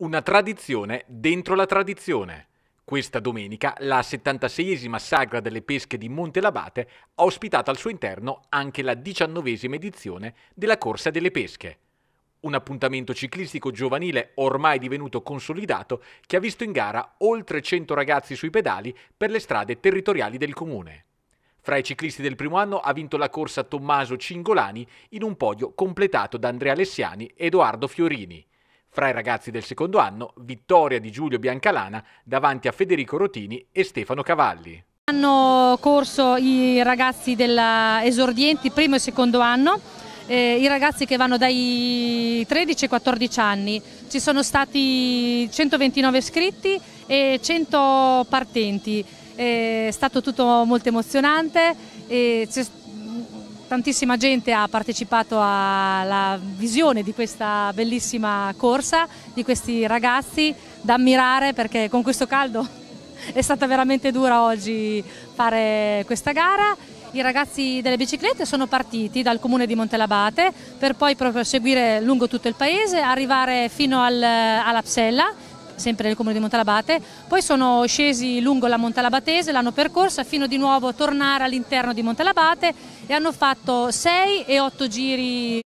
Una tradizione dentro la tradizione. Questa domenica la 76esima Sagra delle Pesche di Monte Labate ha ospitato al suo interno anche la 19esima edizione della Corsa delle Pesche. Un appuntamento ciclistico giovanile ormai divenuto consolidato che ha visto in gara oltre 100 ragazzi sui pedali per le strade territoriali del comune. Fra i ciclisti del primo anno ha vinto la corsa Tommaso Cingolani in un podio completato da Andrea Alessiani e Edoardo Fiorini. Fra i ragazzi del secondo anno, vittoria di Giulio Biancalana davanti a Federico Rotini e Stefano Cavalli. Hanno corso i ragazzi della esordienti primo e secondo anno, eh, i ragazzi che vanno dai 13 ai 14 anni. Ci sono stati 129 iscritti e 100 partenti. Eh, è stato tutto molto emozionante, c'è tantissima gente ha partecipato alla visione di questa bellissima corsa, di questi ragazzi da ammirare perché con questo caldo è stata veramente dura oggi fare questa gara. I ragazzi delle biciclette sono partiti dal comune di Montelabate per poi proseguire lungo tutto il paese, arrivare fino al, Psella sempre nel comune di Montalabate, poi sono scesi lungo la Montalabatese, l'hanno percorsa fino di nuovo a tornare all'interno di Montalabate e hanno fatto 6 e 8 giri